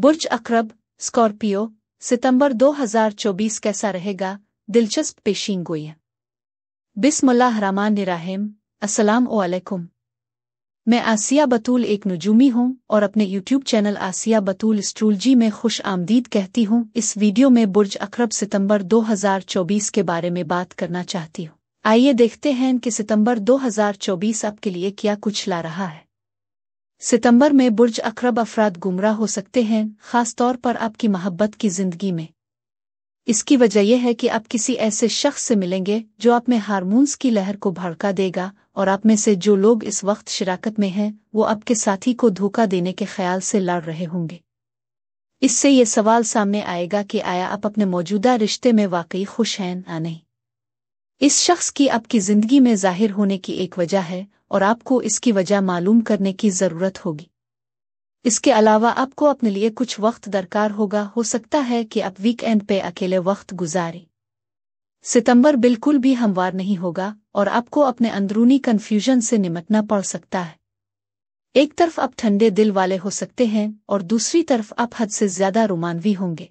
बुर्ज अकरब Scorpio सितंबर 2024 कैसा रहेगा दिलचस्प पेशिंग गोई बिस्मिल्लाह रहमान राहिम अस्सलाम वालेकुम मैं आसिया बतूल एक नजूमी हूँ और अपने यूट्यूब चैनल आसिया बतूल स्ट्रूलजी में खुश आमदीद कहती हूँ इस वीडियो में बुर्ज अकरब सितंबर 2024 के बारे में बात करना चाहती हूँ आइए देखते हैं कि सितंबर 2024 आपके लिए क्या कुछ ला रहा है सितंबर में बुर्ज अकरब अफराद गुमराह हो सकते हैं खास तौर पर आपकी मोहब्बत की जिंदगी में इसकी वजह यह है कि आप किसी ऐसे शख्स से मिलेंगे जो आप में हारमोन्स की लहर को भड़का देगा और आप में से जो लोग इस वक्त शराकत में हैं वो आपके साथी को धोखा देने के ख्याल से लड़ रहे होंगे इससे ये सवाल सामने आएगा कि आया आप अपने मौजूदा रिश्ते में वाकई खुश हैं या नहीं इस शख्स की आपकी ज़िंदगी में जाहिर होने की एक वजह है और आपको इसकी वजह मालूम करने की ज़रूरत होगी इसके अलावा आपको अपने लिए कुछ वक्त दरकार होगा हो सकता है कि आप वीकेंड पे अकेले वक्त गुजारें सितंबर बिल्कुल भी हमवार नहीं होगा और आपको अपने अंदरूनी कन्फ्यूजन से निमटना पड़ सकता है एक तरफ आप ठंडे दिल वाले हो सकते हैं और दूसरी तरफ आप हद से ज्यादा रोमानवी होंगे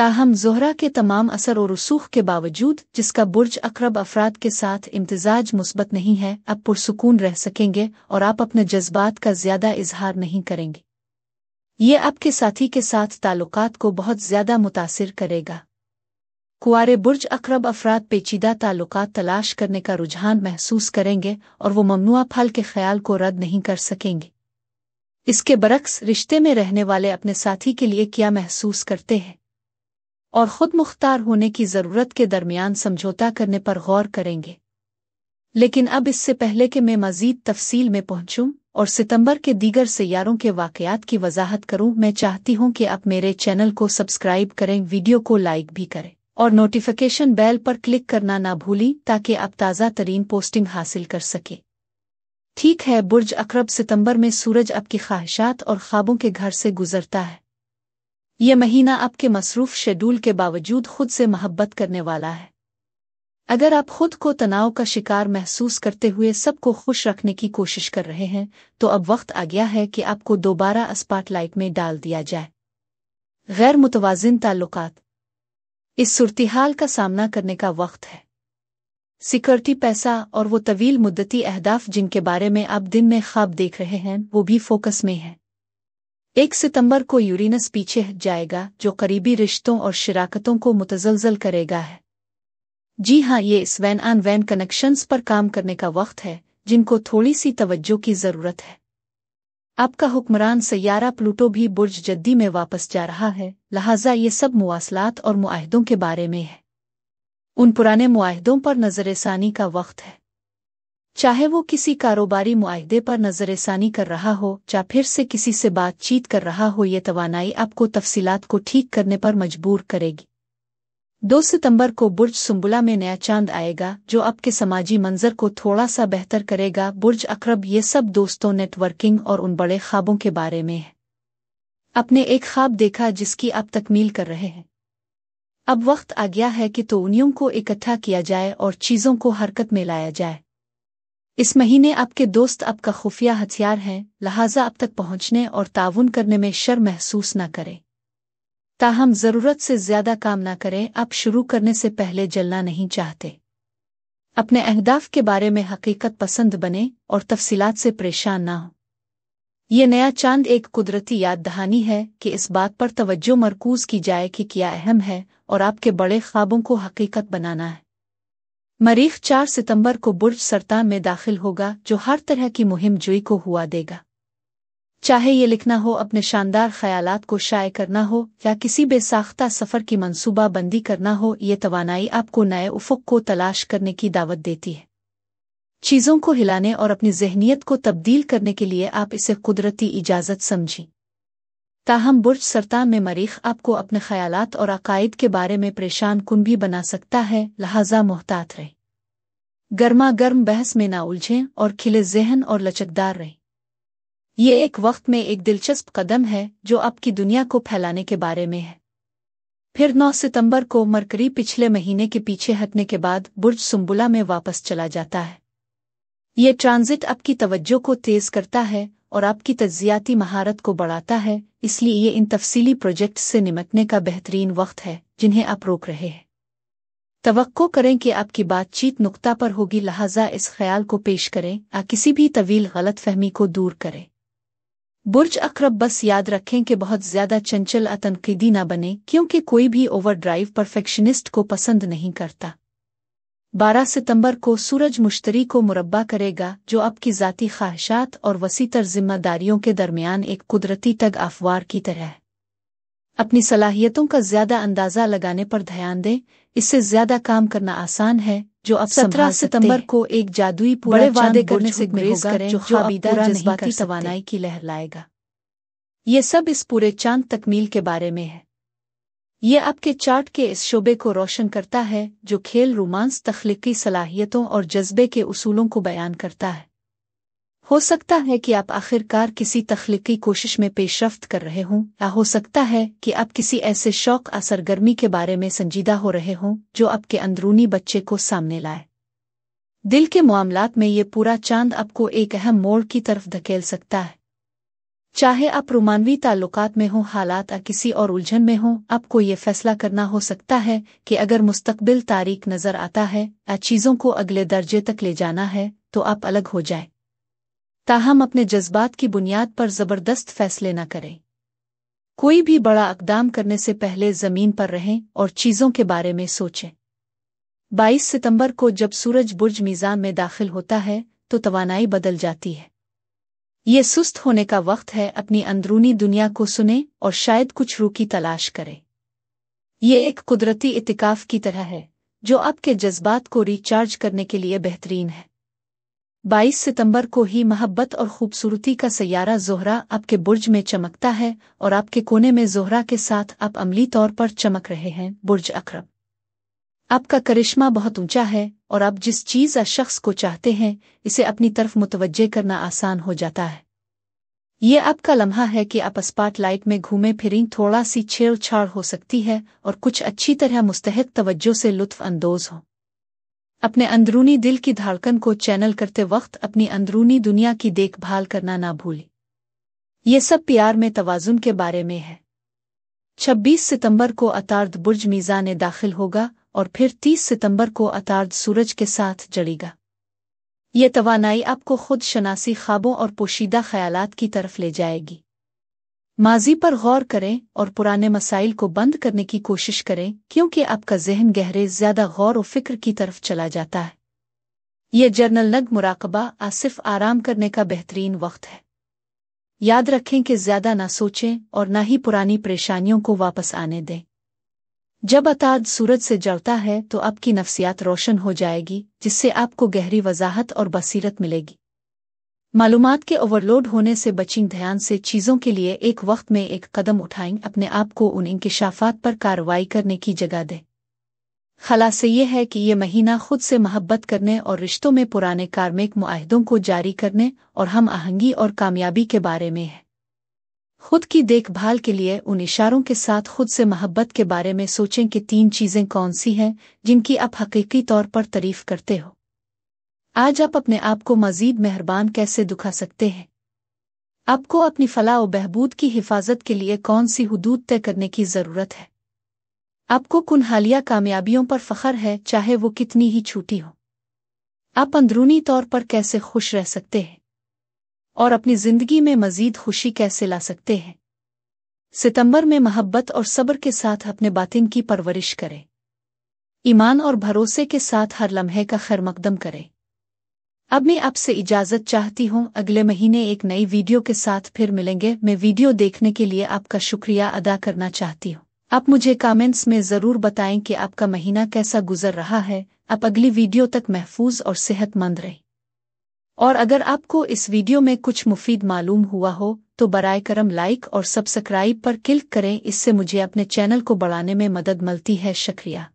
ताहम जोहरा के तमाम असर और रसूख के बावजूद जिसका बुर्ज अकरब अफराद के साथ इम्तजाज मुस्बत नहीं है अब पुरसकून रह सकेंगे और आप अपने जज्बात का ज्यादा इजहार नहीं करेंगे ये आपके साथी के साथ ताल्लुकात को बहुत ज्यादा मुतासर करेगा कुआरे बुर्ज अकरब अफराद पेचीदा ताल्लुकात तलाश करने का रुझान महसूस करेंगे और वो ममनुआ फल के ख्याल को रद्द नहीं कर सकेंगे इसके बरक्स रिश्ते में रहने वाले अपने साथी के लिए क्या महसूस करते हैं और खुद मुख्तार होने की ज़रूरत के दरमियान समझौता करने पर गौर करेंगे लेकिन अब इससे पहले कि मैं मजीद तफसील में पहुंचूं और सितंबर के दीगर सैारों के वाकयात की वजाहत करूं मैं चाहती हूं कि आप मेरे चैनल को सब्सक्राइब करें वीडियो को लाइक भी करें और नोटिफिकेशन बेल पर क्लिक करना ना भूलें ताकि आप ताज़ा तरीन पोस्टिंग हासिल कर सके ठीक है बुर्ज अकरब सितंबर में सूरज आपकी ख्वाहिशात और ख्वाबों के घर से गुजरता है ये महीना आपके मसरूफ शेड्यूल के बावजूद खुद से मोहब्बत करने वाला है अगर आप खुद को तनाव का शिकार महसूस करते हुए सबको खुश रखने की कोशिश कर रहे हैं तो अब वक्त आ गया है कि आपको दोबारा लाइट में डाल दिया जाए गैर मुतवाजन ताल्लुकात इस सूरतहाल का सामना करने का वक्त है सिक्योरिटी पैसा और वो तवील मुद्दती अहदाफ जिनके बारे में आप दिन में ख्वाब देख रहे हैं वो भी फोकस में है एक सितंबर को यूरिनस पीछे जाएगा जो करीबी रिश्तों और शराकतों को मुतजलजल करेगा है जी हाँ ये इस वैन आन वैन कनेक्शंस पर काम करने का वक्त है जिनको थोड़ी सी तवज्जो की ज़रूरत है आपका हुक्मरान सयारा प्लूटो भी बुर्ज जद्दी में वापस जा रहा है लिहाजा ये सब मुआसलात और माहदों के बारे में है उन पुराने माहदों पर नज़रसानी का वक्त है चाहे वो किसी कारोबारी माहदे पर नज़रसानी कर रहा हो या फिर से किसी से बातचीत कर रहा हो ये तोानाई आपको तफसीलात को ठीक करने पर मजबूर करेगी दो सितंबर को बुर्ज सुम्बुला में नया चांद आएगा जो आपके समाजी मंजर को थोड़ा सा बेहतर करेगा बुर्ज अकरब ये सब दोस्तों नेटवर्किंग और उन बड़े ख्वाबों के बारे में है अपने एक ख्वाब देखा जिसकी आप तकमील कर रहे हैं अब वक्त आ गया है कि तोनियों को इकट्ठा किया जाए और चीज़ों को हरकत में लाया जाए इस महीने आपके दोस्त आपका खुफिया हथियार हैं लिहाजा अब तक पहुंचने और ताउन करने में शर महसूस न करें ताहम ज़रूरत से ज़्यादा काम न करें आप शुरू करने से पहले जलना नहीं चाहते अपने अहदाफ के बारे में हकीकत पसंद बने और तफसीलात से परेशान ना हो ये नया चांद एक कुदरती याद दहानी है कि इस बात पर तवज्जो मरकूज की जाए कि क्या अहम है और आपके बड़े ख्वाबों को हकीकत बनाना है मरीख चार सितंबर को बुर्ज सरता में दाखिल होगा जो हर तरह की मुहिम जुई को हुआ देगा चाहे ये लिखना हो अपने शानदार ख्यालात को शाये करना हो या किसी बेसाख्ता सफ़र की मनसूबा बंदी करना हो ये तवानाई आपको नए उफुक को तलाश करने की दावत देती है चीज़ों को हिलाने और अपनी जहनीत को तब्दील करने के लिए आप इसे कुदरती इजाज़त समझें ताहम बुर्ज सरता में मरीख आपको अपने ख्यालात और अकायद के बारे में परेशान कुन भी बना सकता है लिहाजा मोहतात रहे गर्मा गर्म बहस में ना उलझें और खिले जहन और लचकदार रहें ये एक वक्त में एक दिलचस्प कदम है जो आपकी दुनिया को फैलाने के बारे में है फिर 9 सितंबर को मरकरी पिछले महीने के पीछे हटने के बाद बुर्ज सुम्बुला में वापस चला जाता है ये ट्रांजिट आपकी तवज्जो को तेज करता है और आपकी तजियाती महारत को बढ़ाता है इसलिए ये इन तफसीली प्रोजेक्ट से निमटने का बेहतरीन वक्त है जिन्हें आप रोक रहे हैं तो करें कि आपकी बातचीत नुकता पर होगी लिहाजा इस ख्याल को पेश करें या किसी भी तवील गलतफहमी को दूर करें बुर्ज अक्रब बस याद रखें कि बहुत ज़्यादा चंचल या तनकीदी न बने क्योंकि कोई भी ओवर ड्राइव परफेक्शनिस्ट को पसंद नहीं करता बारह सितंबर को सूरज मुश्तरी को मुरबा करेगा जो अब की ज़ाती ख्वाहिशात और वसी तर जिम्मेदारियों के दरमियान एक कुदरती तग अफवार की तरह है अपनी सलाहियतों का ज्यादा अंदाजा लगाने पर ध्यान दें इससे ज्यादा काम करना आसान है जो अब सत्रह सितंबर को एक जादुई पूरे वादे करने से गुरेज करें जो खाबीदा जज्बाती तो की लहर लाएगा ये सब इस पूरे चांद तकमील के बारे में है ये आपके चार्ट के इस शोबे को रोशन करता है जो खेल रोमांस तख्लीकी सलाहियतों और जज्बे के उसूलों को बयान करता है हो सकता है कि आप आखिरकार किसी तख्लीकी कोशिश में पेशरफ्त कर रहे हों या हो सकता है कि आप किसी ऐसे शौक या सरगर्मी के बारे में संजीदा हो रहे हों जो आपके अंदरूनी बच्चे को सामने लाए दिल के मामलात में ये पूरा चांद आपको एक अहम मोड़ की तरफ धकेल सकता है चाहे आप रोमानवी ताल्लुकात में हो हालात या किसी और उलझन में हो आपको ये फैसला करना हो सकता है कि अगर मुस्तकबिल तारीख नज़र आता है या चीज़ों को अगले दर्जे तक ले जाना है तो आप अलग हो जाए ताहम अपने जज्बात की बुनियाद पर ज़बरदस्त फैसले न करें कोई भी बड़ा अकदाम करने से पहले ज़मीन पर रहें और चीज़ों के बारे में सोचें 22 सितंबर को जब सूरज बुर्ज मीज़ान में दाखिल होता है तो तोानाई बदल जाती है ये सुस्त होने का वक्त है अपनी अंदरूनी दुनिया को सुने और शायद कुछ रू की तलाश करें ये एक कुदरती इतिकाफ की तरह है जो आपके जज्बात को रिचार्ज करने के लिए बेहतरीन है 22 सितंबर को ही मोहब्बत और खूबसूरती का सैारा जोहरा आपके बुर्ज में चमकता है और आपके कोने में जोहरा के साथ आप अमली तौर पर चमक रहे हैं बुर्ज अकरब आपका करिश्मा बहुत ऊंचा है और आप जिस चीज़ या शख्स को चाहते हैं इसे अपनी तरफ मुतवजह करना आसान हो जाता है ये आपका लम्हा है कि आप स्पाट लाइट में घूमे फिरें थोड़ा सी छेड़छाड़ हो सकती है और कुछ अच्छी तरह मुस्तहक तवज्जो से अंदोज हो अपने अंदरूनी दिल की धड़कन को चैनल करते वक्त अपनी अंदरूनी दुनिया की देखभाल करना ना भूलें ये सब प्यार में तोज़ुन के बारे में है 26 सितंबर को अतार्द बुर्ज मीजा ने दाखिल होगा और फिर 30 सितंबर को अतार्द सूरज के साथ जड़ेगा ये तवानाई आपको खुद शनासी ख्वाबों और पोशीदा ख्यालात की तरफ ले जाएगी माजी पर गौर करें और पुराने मसाइल को बंद करने की कोशिश करें क्योंकि आपका जहन गहरे ज्यादा गौर और फिक्र की तरफ चला जाता है यह जर्नल नग मुराकबा आसिफ आराम करने का बेहतरीन वक्त है याद रखें कि ज्यादा ना सोचें और ना ही पुरानी परेशानियों को वापस आने दें जब अताद सूरज से जड़ता है तो आपकी नफ्सियात रोशन हो जाएगी जिससे आपको गहरी वजाहत और बसीरत मिलेगी मालूम के ओवरलोड होने से बचिंग ध्यान से चीज़ों के लिए एक वक्त में एक कदम उठाएं अपने आप को उन इंकशाफात पर कार्रवाई करने की जगह दें खलासे ये है कि ये महीना खुद से मोहब्बत करने और रिश्तों में पुराने कार्मिक माहदों को जारी करने और हम आहंगी और कामयाबी के बारे में है खुद की देखभाल के लिए उन इशारों के साथ खुद से मोहब्बत के बारे में सोचें कि तीन चीज़ें कौन सी हैं जिनकी आप हकीकी तौर पर तारीफ करते हो आज आप अपने आप को मजीद मेहरबान कैसे दुखा सकते हैं आपको अपनी फलाह बहबूद की हिफाजत के लिए कौन सी हदूद तय करने की ज़रूरत है आपको कुन हालिया कामयाबियों पर फ़ख्र है चाहे वो कितनी ही छूटी हो आप अंदरूनी तौर पर कैसे खुश रह सकते हैं और अपनी जिंदगी में मजीद खुशी कैसे ला सकते हैं सितंबर में मोहब्बत और सब्र के साथ अपने बातिन की परवरिश करें ईमान और भरोसे के साथ हर लम्हे का खैर मकदम करें अब मैं आपसे इजाज़त चाहती हूँ अगले महीने एक नई वीडियो के साथ फिर मिलेंगे मैं वीडियो देखने के लिए आपका शुक्रिया अदा करना चाहती हूँ आप मुझे कमेंट्स में ज़रूर बताएं कि आपका महीना कैसा गुजर रहा है आप अगली वीडियो तक महफूज और सेहतमंद रहें और अगर आपको इस वीडियो में कुछ मुफीद मालूम हुआ हो तो बराए करम लाइक और सब्सक्राइब पर क्लिक करें इससे मुझे अपने चैनल को बढ़ाने में मदद मिलती है शुक्रिया